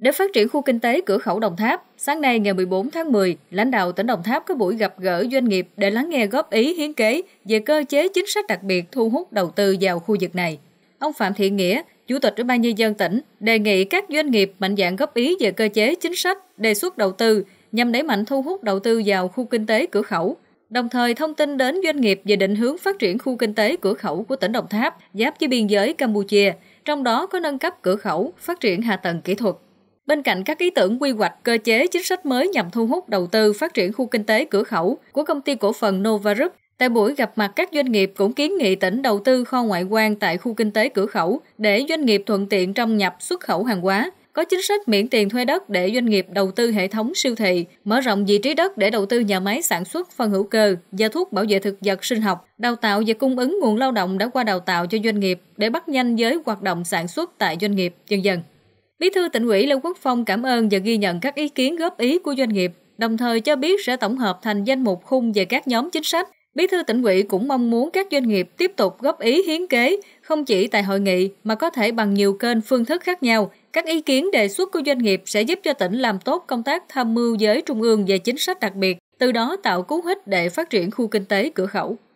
Để phát triển khu kinh tế cửa khẩu Đồng Tháp, sáng nay ngày 14 tháng 10, lãnh đạo tỉnh Đồng Tháp có buổi gặp gỡ doanh nghiệp để lắng nghe góp ý hiến kế về cơ chế chính sách đặc biệt thu hút đầu tư vào khu vực này. Ông Phạm Thiện Nghĩa, Chủ tịch Ủy ban nhân dân tỉnh, đề nghị các doanh nghiệp mạnh dạn góp ý về cơ chế chính sách, đề xuất đầu tư nhằm đẩy mạnh thu hút đầu tư vào khu kinh tế cửa khẩu, đồng thời thông tin đến doanh nghiệp về định hướng phát triển khu kinh tế cửa khẩu của tỉnh Đồng Tháp giáp với biên giới Campuchia, trong đó có nâng cấp cửa khẩu, phát triển hạ tầng kỹ thuật. Bên cạnh các ý tưởng quy hoạch cơ chế chính sách mới nhằm thu hút đầu tư phát triển khu kinh tế cửa khẩu của công ty cổ phần Nova Group, tại buổi gặp mặt các doanh nghiệp cũng kiến nghị tỉnh đầu tư kho ngoại quan tại khu kinh tế cửa khẩu để doanh nghiệp thuận tiện trong nhập xuất khẩu hàng hóa, có chính sách miễn tiền thuê đất để doanh nghiệp đầu tư hệ thống siêu thị, mở rộng vị trí đất để đầu tư nhà máy sản xuất phân hữu cơ, gia thuốc bảo vệ thực vật sinh học, đào tạo và cung ứng nguồn lao động đã qua đào tạo cho doanh nghiệp để bắt nhanh giới hoạt động sản xuất tại doanh nghiệp, dần dần Bí thư tỉnh ủy Lê Quốc Phong cảm ơn và ghi nhận các ý kiến góp ý của doanh nghiệp, đồng thời cho biết sẽ tổng hợp thành danh mục khung về các nhóm chính sách. Bí thư tỉnh ủy cũng mong muốn các doanh nghiệp tiếp tục góp ý hiến kế, không chỉ tại hội nghị mà có thể bằng nhiều kênh phương thức khác nhau. Các ý kiến đề xuất của doanh nghiệp sẽ giúp cho tỉnh làm tốt công tác tham mưu với Trung ương về chính sách đặc biệt, từ đó tạo cú hích để phát triển khu kinh tế cửa khẩu.